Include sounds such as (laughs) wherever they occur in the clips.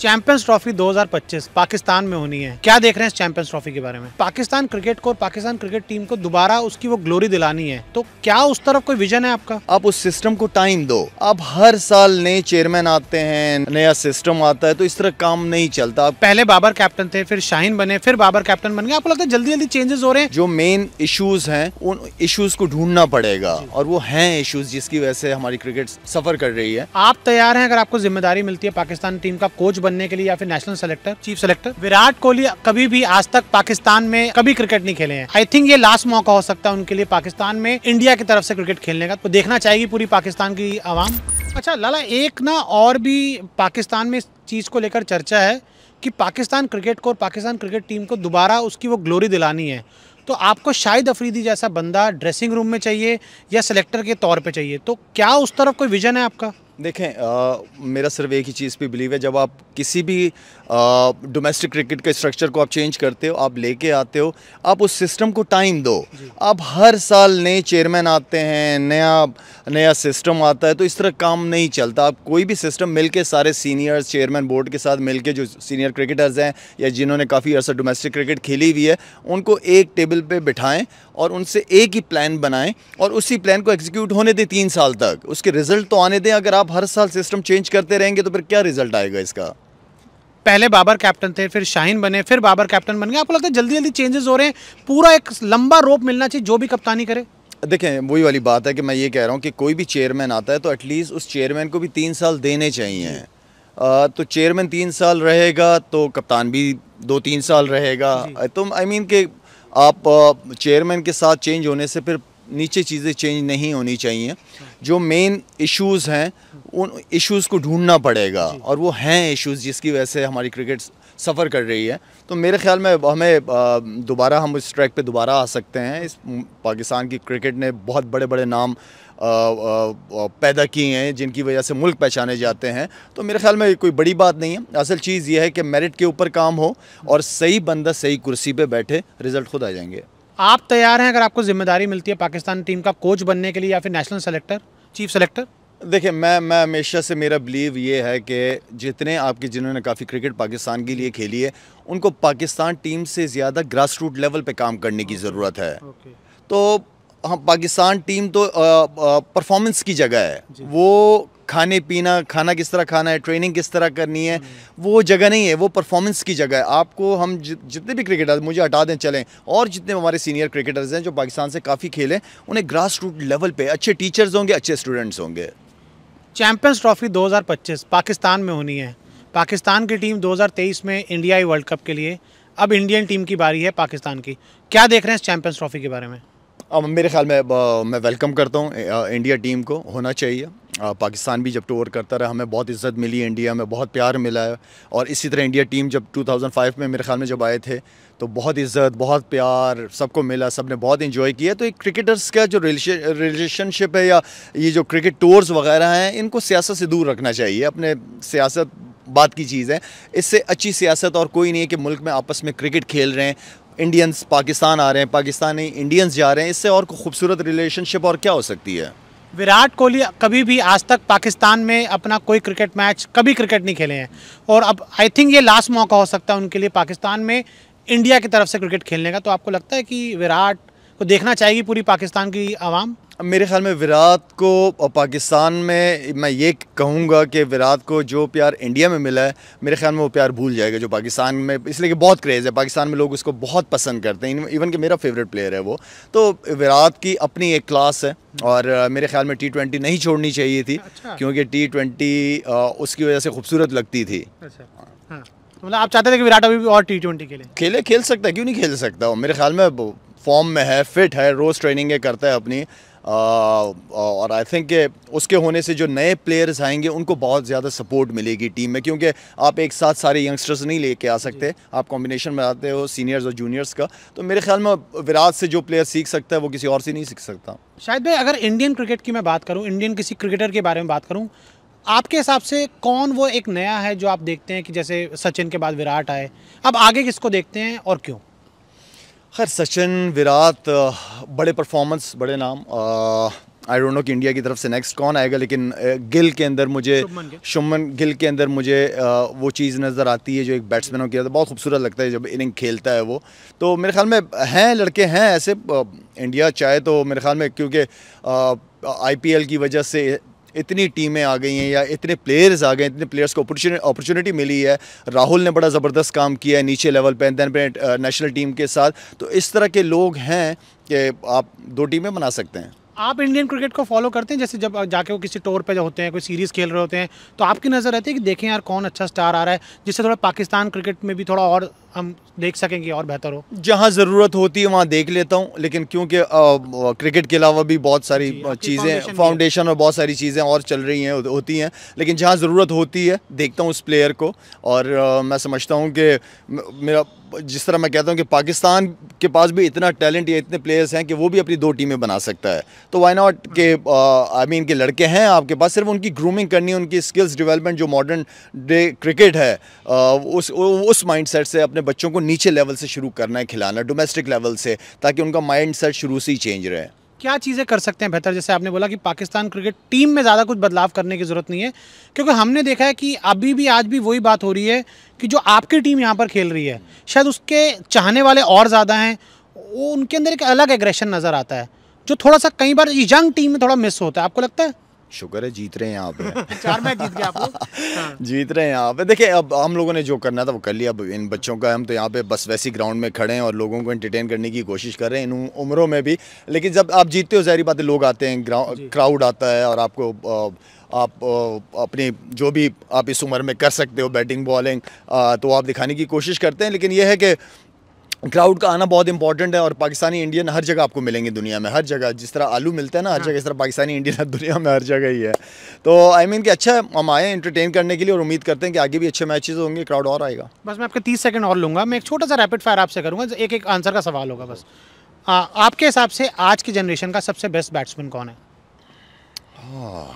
Champions trophy 2025 Pakistan में होनी है क्या देख रहे हैं इस चैंपियंस ट्रॉफी के बारे में पाकिस्तान क्रिकेट को और पाकिस्तान क्रिकेट टीम को दोबारा उसकी वो ग्लोरी दिलानी है तो क्या उस तरफ कोई विजन है आपका आप उस सिस्टम को टाइम दो अब हर साल नए चेयरमैन आते हैं नया सिस्टम आता है तो इस तरह काम नहीं चलता पहले बाबर कैप्टन थे फिर शाहीन बने फिर बाबर कैप्टन बन गए आपको लगता है जल्दी जल्दी चेंजेस हो रहे हैं जो मेन इशूज है उन इशूज को ढूंढना पड़ेगा और वो है इशूज जिसकी वजह से हमारी क्रिकेट सफर कर रही है आप तैयार है अगर आपको जिम्मेदारी मिलती है पाकिस्तान टीम का कोच बनने के लिए या फिर national selector chief selector Virat Kohli कभी भी आज तक पाकिस्तान में कभी क्रिकेट नहीं खेले हैं आई थिंक ये लास्ट मौका हो सकता है उनके लिए पाकिस्तान में इंडिया की तरफ से क्रिकेट खेलने का तो देखना चाहेगी पूरी पाकिस्तान की आवाम अच्छा लाला एक ना और भी पाकिस्तान में इस चीज़ को लेकर चर्चा है कि पाकिस्तान क्रिकेट को और पाकिस्तान क्रिकेट टीम को दोबारा उसकी वो ग्लोरी दिलानी है तो आपको शाहिद अफरीदी जैसा बंदा ड्रेसिंग रूम में चाहिए या सेलेक्टर के तौर पे चाहिए तो क्या उस तरफ कोई विजन है आपका देखें आ, मेरा सिर्फ एक ही चीज़ पे बिलीव है जब आप किसी भी डोमेस्टिक क्रिकेट के स्ट्रक्चर को आप चेंज करते हो आप लेके आते हो आप उस सिस्टम को टाइम दो आप हर साल नए चेयरमैन आते हैं नया नया सिस्टम आता है तो इस तरह काम नहीं चलता आप कोई भी सिस्टम मिल के सारे सीनियर्स चेयरमैन बोर्ड के साथ मिल जो सीनियर क्रिकेटर्स हैं या जिन्होंने काफ़ी अर्सा डोमेस्टिक क्रिकेट खेली हुई है उनको एक टेबल पर बिठाएँ और उनसे एक ही प्लान बनाएँ और उसी प्लान को एग्जीक्यूट होने दें तीन साल तक उसके रिजल्ट तो आने दें अगर आप आप हर साल सिस्टम चेंज करते रहेंगे तो फिर क्या रिजल्ट आएगा इसका पहले बाबर कैप्टन थे फिर शाहीन बने फिर बाबर कैप्टन बन गए आपको लगता है जल्दी जल्दी चेंजेस हो रहे हैं पूरा एक लंबा रोप मिलना चाहिए जो भी कप्तानी करे देखें वही वाली बात है कि मैं ये कह रहा हूँ कि कोई भी चेयरमैन आता है तो एटलीस्ट उस चेयरमैन को भी तीन साल देने चाहिए तो चेयरमैन तीन साल रहेगा तो कप्तान भी दो तीन साल रहेगा तो आई मीन के आप चेयरमैन के साथ चेंज होने से फिर नीचे चीज़ें चेंज नहीं होनी चाहिए जो मेन इश्यूज़ हैं उन इश्यूज़ को ढूंढना पड़ेगा और वो हैं इश्यूज़ जिसकी वजह से हमारी क्रिकेट सफ़र कर रही है तो मेरे ख्याल में हमें दोबारा हम इस ट्रैक पे दोबारा आ सकते हैं इस पाकिस्तान की क्रिकेट ने बहुत बड़े बड़े नाम पैदा किए हैं जिनकी वजह से मुल्क पहचाने जाते हैं तो मेरे ख्याल में कोई बड़ी बात नहीं है असल चीज़ यह है कि मेरिट के ऊपर काम हो और सही बंदा सही कुर्सी पर बैठे रिज़ल्ट खुद आ जाएंगे आप तैयार हैं अगर आपको जिम्मेदारी मिलती है पाकिस्तान टीम का कोच बनने के लिए या फिर नेशनल सेलेक्टर चीफ सेलेक्टर देखिए मैं मैं हमेशा से मेरा बिलीव ये है कि जितने आपके जिन्होंने काफ़ी क्रिकेट पाकिस्तान के लिए खेली है उनको पाकिस्तान टीम से ज़्यादा ग्रास रूट लेवल पे काम करने की ज़रूरत है तो हम हाँ, पाकिस्तान टीम तो परफॉर्मेंस की जगह है वो खाने पीना खाना किस तरह खाना है ट्रेनिंग किस तरह करनी है वो जगह नहीं है वो परफॉर्मेंस की जगह है आपको हम जितने भी क्रिकेटर्स मुझे हटा दें चलें और जितने हमारे सीनियर क्रिकेटर्स हैं जो पाकिस्तान से काफ़ी खेले उन्हें ग्रास रूट लेवल पर अच्छे टीचर्स होंगे अच्छे स्टूडेंट्स होंगे चैम्पियंस ट्रॉफी दो पाकिस्तान में होनी है पाकिस्तान की टीम 2023 में इंडिया वर्ल्ड कप के लिए अब इंडियन टीम की बारी है पाकिस्तान की क्या देख रहे हैं इस चैम्पियंस ट्रॉफी के बारे में अब मेरे ख्याल में मैं वेलकम करता हूँ इंडिया टीम को होना चाहिए पाकिस्तान भी जब टूर करता रहा हमें बहुत इज्जत मिली इंडिया में बहुत प्यार मिला है और इसी तरह इंडिया टीम जब 2005 में मेरे ख्याल में जब आए थे तो बहुत इज्जत बहुत प्यार सबको मिला सब ने बहुत इन्जॉय किया तो एक क्रिकेटर्स का जो रिलेशनशिप है या ये जो क्रिकेट टूर्स वगैरह हैं इनको सियासत से दूर रखना चाहिए अपने सियासत बात की चीज़ है इससे अच्छी सियासत और कोई नहीं है कि मुल्क में आपस में क्रिकेट खेल रहे हैं इंडियंस पाकिस्तान आ रहे हैं पाकिस्तानी इंडियंस जा रहे हैं इससे और खूबसूरत रिलेशनशिप और क्या हो सकती है विराट कोहली कभी भी आज तक पाकिस्तान में अपना कोई क्रिकेट मैच कभी क्रिकेट नहीं खेले हैं और अब आई थिंक ये लास्ट मौका हो सकता है उनके लिए पाकिस्तान में इंडिया की तरफ से क्रिकेट खेलने का तो आपको लगता है कि विराट को देखना चाहेगी पूरी पाकिस्तान की आवाम मेरे ख्याल में विराट को पाकिस्तान में मैं ये कहूँगा कि विराट को जो प्यार इंडिया में मिला है मेरे ख्याल में वो प्यार भूल जाएगा जो पाकिस्तान में इसलिए कि बहुत क्रेज़ है पाकिस्तान में लोग उसको बहुत पसंद करते हैं इवन कि मेरा फेवरेट प्लेयर है वो तो विराट की अपनी एक क्लास है और मेरे ख्याल में टी ट्वेंटी नहीं छोड़नी चाहिए थी अच्छा। क्योंकि टी ट्वेंटी उसकी वजह से खूबसूरत लगती थी अच्छा। हाँ। तो मतलब आप चाहते थे कि विराट अभी भी और टी ट्वेंटी खेले खेले खेल सकता है क्यों नहीं खेल सकता मेरे ख्याल में फॉर्म में है फिट है रोज़ ट्रेनिंगें करता है अपनी और आई थिंक उसके होने से जो नए प्लेयर्स आएंगे उनको बहुत ज़्यादा सपोर्ट मिलेगी टीम में क्योंकि आप एक साथ सारे यंगस्टर्स नहीं लेके आ सकते आप कॉम्बिनेशन में आते हो सीनियर्स और जूनियर्स का तो मेरे ख्याल में विराट से जो प्लेयर सीख सकता है वो किसी और से नहीं सीख सकता शायद भाई अगर इंडियन क्रिकेट की मैं बात करूँ इंडियन किसी क्रिकेटर के बारे में बात करूँ आपके हिसाब से कौन वो एक नया है जो आप देखते हैं कि जैसे सचिन के बाद विराट आए अब आगे किसको देखते हैं और क्यों खैर सचिन विराट बड़े परफॉर्मेंस बड़े नाम आई डोंट नो कि इंडिया की तरफ से नेक्स्ट कौन आएगा लेकिन गिल के अंदर मुझे शुमन गिल के अंदर मुझे वो चीज़ नज़र आती है जो एक बैट्समैनों की तो बहुत खूबसूरत लगता है जब इनिंग खेलता है वो तो मेरे ख्याल में हैं लड़के हैं ऐसे इंडिया चाहे तो मेरे ख्याल में क्योंकि आईपीएल की वजह से इतनी टीमें आ गई हैं या इतने प्लेयर्स आ गए इतने प्लेयर्स को अपॉर्चुनिटी मिली है राहुल ने बड़ा ज़बरदस्त काम किया है नीचे लेवल पे दैन पे नेशनल uh, टीम के साथ तो इस तरह के लोग हैं कि आप दो टीमें बना सकते हैं आप इंडियन क्रिकेट को फॉलो करते हैं जैसे जब uh, जाके वो किसी टोर पे जो होते हैं कोई सीरीज़ खेल रहे होते हैं तो आपकी नज़र रहती है कि देखें यार कौन अच्छा स्टार आ रहा है जिससे थोड़ा पाकिस्तान क्रिकेट में भी थोड़ा और हम देख सकें कि और बेहतर हो जहाँ ज़रूरत होती है वहाँ देख लेता हूँ लेकिन क्योंकि क्रिकेट के अलावा भी बहुत सारी चीज़ें फाउंडेशन और बहुत सारी चीज़ें और चल रही हैं होती हैं लेकिन जहाँ ज़रूरत होती है देखता हूँ उस प्लेयर को और आ, मैं समझता हूँ कि मेरा जिस तरह मैं कहता हूँ कि पाकिस्तान के पास भी इतना टैलेंट या इतने प्लेयर्स हैं कि वो भी अपनी दो टीमें बना सकता है तो वाई नॉट के आई मीन के लड़के हैं आपके पास सिर्फ उनकी ग्रूमिंग करनी उनकी स्किल्स डेवलपमेंट जो मॉडर्न डे क्रिकेट है आ, उस उस माइंडसेट से अपने अपने बच्चों को नीचे लेवल से शुरू करना है खिलाना डोमेस्टिक लेवल से ताकि उनका माइंड सेट शुरू से ही चेंज रहे क्या चीज़ें कर सकते हैं बेहतर जैसे आपने बोला कि पाकिस्तान क्रिकेट टीम में ज़्यादा कुछ बदलाव करने की ज़रूरत नहीं है क्योंकि हमने देखा है कि अभी भी आज भी वही बात हो रही है कि जो आपकी टीम यहाँ पर खेल रही है शायद उसके चाहने वाले और ज़्यादा हैं वो उनके अंदर एक अलग एग्रेशन नज़र आता है जो थोड़ा सा कई बार यंग टीम में थोड़ा मिस होता है आपको लगता है शुक्र है जीत रहे हैं यहाँ पे (laughs) चार मैच जीत गया हाँ। जीत रहे हैं यहाँ पे देखिए अब हम लोगों ने जो करना था वो कर लिया अब इन बच्चों का हम तो यहाँ पे बस वैसी ग्राउंड में खड़े हैं और लोगों को एंटरटेन करने की कोशिश कर रहे हैं इन उम्रों में भी लेकिन जब आप जीतते हो जहरी बातें लोग आते हैं क्राउड आता है और आपको आप अपनी जो भी आप इस उम्र में कर सकते हो बैटिंग बॉलिंग तो आप दिखाने की कोशिश करते हैं लेकिन यह है कि क्राउड का आना बहुत इंपॉर्टेंट है और पाकिस्तानी इंडियन हर जगह आपको मिलेंगे दुनिया में हर जगह जिस तरह आलू मिलते हैं ना हर हाँ। जगह इस तरह पाकिस्तानी इंडियन दुनिया में हर जगह ही है तो आई I मीन mean कि अच्छा हम आए एंटरटेन करने के लिए और उम्मीद करते हैं कि आगे भी अच्छे मैचेस होंगे क्राउड और आएगा बस मैं आपके तीस सेकंड और लूँगा मैं एक छोटा सा रैपिड फायर आपसे करूँगा एक एक आंसर का सवाल होगा बस आ, आपके हिसाब से आज की जनरेशन का सबसे बेस्ट बैट्समैन कौन है हाँ,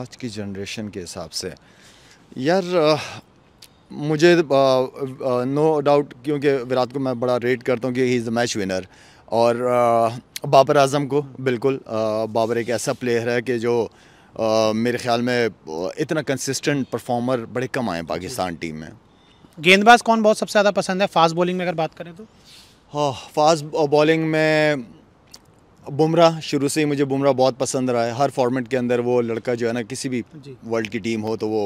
आज की जनरेशन के हिसाब से यार मुझे नो डाउट क्योंकि विराट को मैं बड़ा रेट करता हूँ कि he is the match winner और बाबर आजम को बिल्कुल बाबर एक ऐसा प्लेयर है कि जो आ, मेरे ख्याल में इतना कंसिस्टेंट परफॉर्मर बड़े कम आए पाकिस्तान टीम में गेंदबाज कौन बहुत सबसे ज़्यादा पसंद है फास्ट बॉलिंग में अगर बात करें तो हाँ फास्ट बॉलिंग में बुमराह शुरू से ही मुझे बुमराह बहुत पसंद रहा है हर फॉर्मेट के अंदर वो लड़का जो है ना किसी भी वर्ल्ड की टीम हो तो वो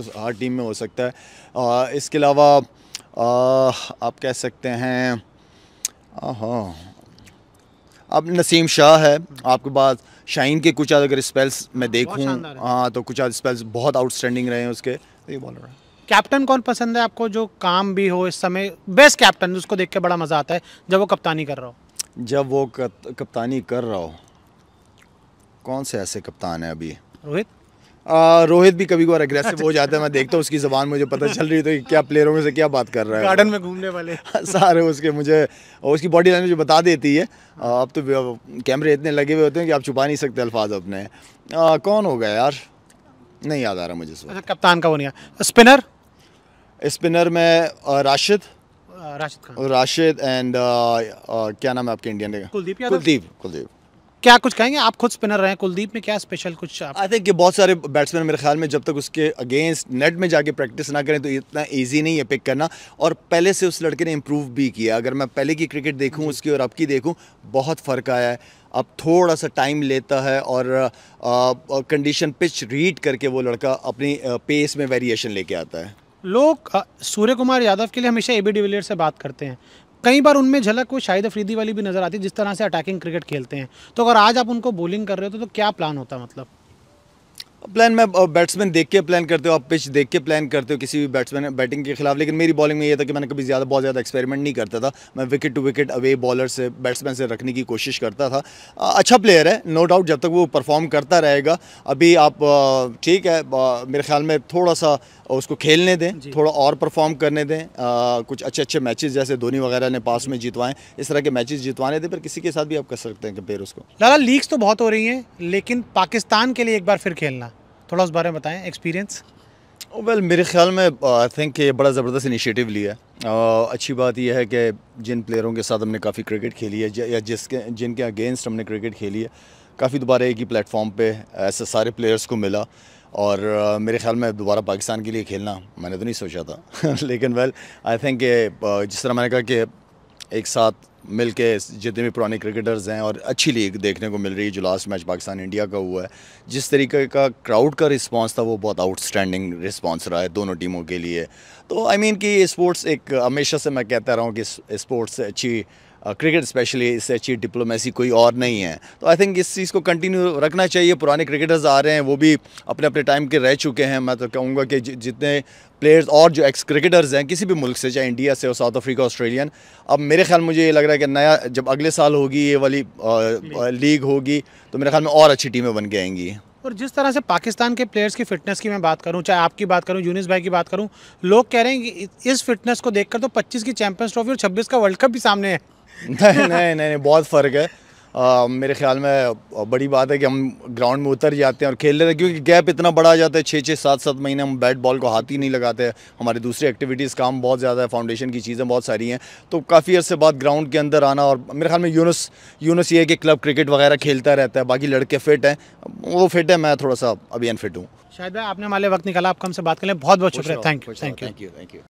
उस हर टीम में हो सकता है आ, इसके अलावा आप कह सकते हैं हाँ अब नसीम शाह है आपके पास शाइन के कुछ अगर स्पेल्स मैं हाँ, देखूँ हाँ तो कुछ स्पेल्स बहुत आउटस्टैंडिंग रहे हैं उसके तो ये बॉलर है कैप्टन कौन पसंद है आपको जो काम भी हो इस समय बेस्ट कैप्टन उसको देख के बड़ा मज़ा आता है जब वो कप्तानी कर रहा हो जब वो कप्तानी कर रहा हो कौन से ऐसे कप्तान है अभी रोहित आ, रोहित भी कभी कभार एग्रेसिव हो जाता है मैं देखता हूँ उसकी जबान मुझे पता चल रही है तो क्या प्लेयरों में से क्या बात कर रहा है गार्डन में घूमने वाले (laughs) सारे उसके मुझे उसकी बॉडी लैंग्वेज बता देती है अब तो कैमरे इतने लगे हुए होते हैं कि आप छुपा नहीं सकते अल्फाज अपने आ, कौन होगा यार नहीं याद आ रहा मुझे अच्छा, कप्तान का वो नहीं स्पिनर स्पिनर में Rashid Rashid and uh, uh, क्या नाम है आपके इंडियन कुलदीप कुलदीप कुलदीप क्या कुछ कहेंगे आप खुद स्पिनर रहे हैं कुलदीप में क्या स्पेशल कुछ आई थिंक ये बहुत सारे बैट्समैन मेरे ख्याल में जब तक उसके अगेंस्ट नेट में जाके प्रैक्टिस ना करें तो इतना इजी नहीं है पिक करना और पहले से उस लड़के ने इम्प्रूव भी किया अगर मैं पहले की क्रिकेट देखूं उसकी और अब की देखूं बहुत फ़र्क आया है अब थोड़ा सा टाइम लेता है और कंडीशन पिच रीड करके वो लड़का अपनी पेस uh, में वेरिएशन लेके आता है लोग सूर्य कुमार यादव के लिए हमेशा ए बी से बात करते हैं कई बार उनमें झलक वो शाहिद अफरीदी वाली भी नज़र आती है जिस तरह से अटैकिंग क्रिकेट खेलते हैं तो अगर आज आप उनको बॉलिंग कर रहे हो तो, तो क्या प्लान होता मतलब प्लान मैं बैट्समैन देख के प्लान करते हो आप पिच देख के प्लान करते हो किसी भी बैट्समैन बैटिंग के खिलाफ लेकिन मेरी बॉलिंग में ये था कि मैंने कभी ज़्यादा बहुत ज़्यादा एक्सपेरिमेंट नहीं करता था मैं wicket to wicket away bowler से बैट्समैन से रखने की कोशिश करता था अच्छा प्लेयर है नो डाउट जब तक वो परफॉर्म करता रहेगा अभी आप ठीक है मेरे ख्याल में थोड़ा सा उसको खेलने दें थोड़ा और परफॉर्म करने दें आ, कुछ अच्छे अच्छे मैचेस जैसे धोनी वगैरह ने पास में जितवाएं इस तरह के मैचेस जितवाने दें पर किसी के साथ भी आप कर सकते हैं कंपेयर उसको लाला लीग्स तो बहुत हो रही हैं लेकिन पाकिस्तान के लिए एक बार फिर खेलना थोड़ा उस बारे में बताएं एक्सपीरियंस वेल well, मेरे ख्याल में आई uh, थिंक ये बड़ा ज़बरदस्त इनिशिएटिव लिया है uh, अच्छी बात यह है कि जिन प्लेयरों के साथ हमने काफ़ी क्रिकेट खेली है या जिसके जिनके अगेंस्ट हमने क्रिकेट खेली है काफ़ी दोबारा एक ही प्लेटफॉर्म पे ऐसे सारे प्लेयर्स को मिला और uh, मेरे ख्याल में दोबारा पाकिस्तान के लिए खेलना मैंने तो नहीं सोचा था (laughs) लेकिन वेल आई थिंक जिस तरह मैंने कहा कि एक साथ मिल के जितने भी पुराने क्रिकेटर्स हैं और अच्छी लीग देखने को मिल रही है जो लास्ट मैच पाकिस्तान इंडिया का हुआ है जिस तरीके का क्राउड का रिस्पांस था वो बहुत आउटस्टैंडिंग रिस्पांस रहा है दोनों टीमों के लिए तो आई I मीन mean कि स्पोर्ट्स एक हमेशा से मैं कहता रहा हूँ कि स्पोर्ट्स अच्छी क्रिकेट uh, स्पेशली इससे अच्छी डिप्लोमेसी कोई और नहीं है तो आई थिंक इस चीज़ को कंटिन्यू रखना चाहिए पुराने क्रिकेटर्स आ रहे हैं वो भी अपने अपने टाइम के रह चुके हैं मैं तो कहूँगा कि जितने प्लेयर्स और जो एक्स क्रिकेटर्स हैं किसी भी मुल्क से चाहे इंडिया से हो साउथ अफ्रीका ऑस्ट्रेलियन अब मेरे ख्याल मुझे ये लग रहा है कि नया जब अगले साल होगी ये वाली लीग uh, uh, होगी तो मेरे ख्याल में और अच्छी टीमें बन के आएंगी और जिस तरह से पाकिस्तान के प्लेयर्स की फ़िटनेस की मैं बात करूं चाहे आपकी बात करूं यूनिस भाई की बात करूं लोग कह रहे हैं कि इस फिटनेस को देखकर तो 25 की चैंपियंस ट्रॉफी और 26 का वर्ल्ड कप भी सामने है नहीं नहीं नहीं बहुत फ़र्क है आ, मेरे ख्याल में बड़ी बात है कि हम ग्राउंड में उतर जाते हैं और खेल लेते हैं क्योंकि गैप इतना बड़ा आ जाता है छः छः सात सात महीने हम बैट बॉल को हाथ ही नहीं लगाते हैं हमारी दूसरी एक्टिविटीज़ काम बहुत ज़्यादा है फाउंडेशन की चीज़ें बहुत सारी हैं तो काफ़ी अर्से बाद ग्राउंड के अंदर आना और मेरे ख्याल में यूनस यूनस ये है कि क्लब क्रिकेट वगैरह खेलता रहता है बाकी लड़के फिट हैं वो फिट है मैं थोड़ा सा अभी अनफिट हूँ शायद आपने हमारे वक्त निकाला आपको हमसे बात कर लें बहुत बहुत शुक्रिया thank you thank you thank you